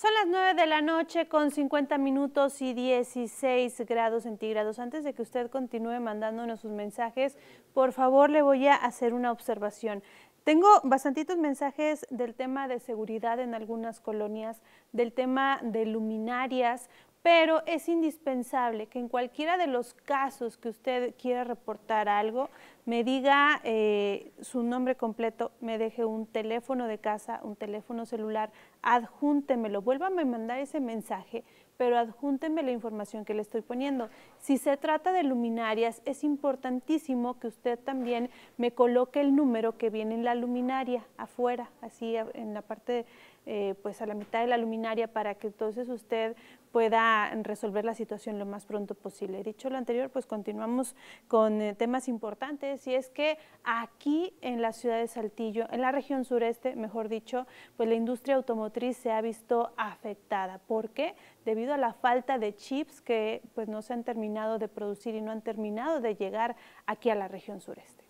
Son las 9 de la noche con 50 minutos y 16 grados centígrados. Antes de que usted continúe mandándonos sus mensajes, por favor le voy a hacer una observación. Tengo bastantitos mensajes del tema de seguridad en algunas colonias, del tema de luminarias pero es indispensable que en cualquiera de los casos que usted quiera reportar algo, me diga eh, su nombre completo, me deje un teléfono de casa, un teléfono celular, adjúntemelo, Vuelva a mandar ese mensaje, pero adjúnteme la información que le estoy poniendo. Si se trata de luminarias, es importantísimo que usted también me coloque el número que viene en la luminaria, afuera, así en la parte, eh, pues a la mitad de la luminaria, para que entonces usted pueda resolver la situación lo más pronto posible. Dicho lo anterior, pues continuamos con eh, temas importantes y es que aquí en la ciudad de Saltillo, en la región sureste, mejor dicho, pues la industria automotriz se ha visto afectada. ¿Por qué? Debido a la falta de chips que pues no se han terminado de producir y no han terminado de llegar aquí a la región sureste.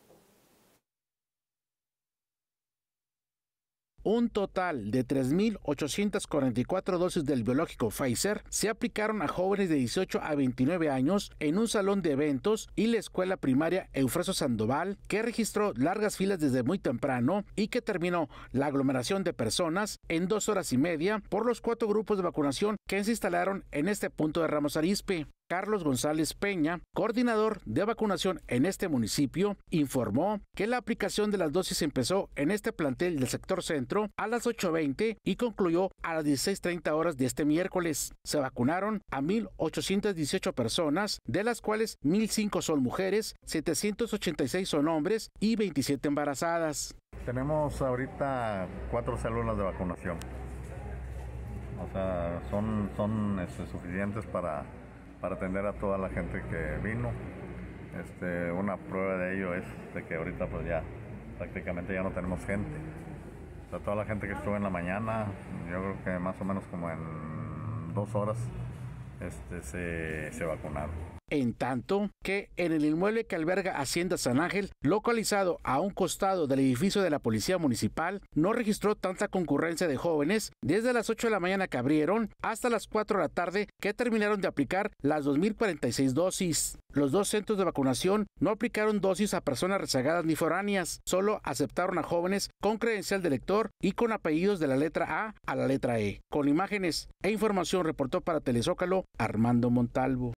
Un total de 3.844 dosis del biológico Pfizer se aplicaron a jóvenes de 18 a 29 años en un salón de eventos y la escuela primaria Eufreso Sandoval, que registró largas filas desde muy temprano y que terminó la aglomeración de personas en dos horas y media por los cuatro grupos de vacunación que se instalaron en este punto de Ramos Arispe. Carlos González Peña, coordinador de vacunación en este municipio, informó que la aplicación de las dosis empezó en este plantel del sector centro a las 8.20 y concluyó a las 16.30 horas de este miércoles. Se vacunaron a 1.818 personas, de las cuales 1.005 son mujeres, 786 son hombres y 27 embarazadas. Tenemos ahorita cuatro células de vacunación. O sea, son, este, suficientes para para atender a toda la gente que vino. Este, una prueba de ello es de que ahorita pues ya prácticamente ya no tenemos gente. toda la gente que estuvo en la mañana, yo creo que más o menos como en dos horas, este, se vacunaron en tanto que en el inmueble que alberga Hacienda San Ángel, localizado a un costado del edificio de la Policía Municipal, no registró tanta concurrencia de jóvenes desde las 8 de la mañana que abrieron hasta las 4 de la tarde que terminaron de aplicar las 2.046 dosis. Los dos centros de vacunación no aplicaron dosis a personas rezagadas ni foráneas, solo aceptaron a jóvenes con credencial de lector y con apellidos de la letra A a la letra E. Con imágenes e información reportó para Telezócalo Armando Montalvo.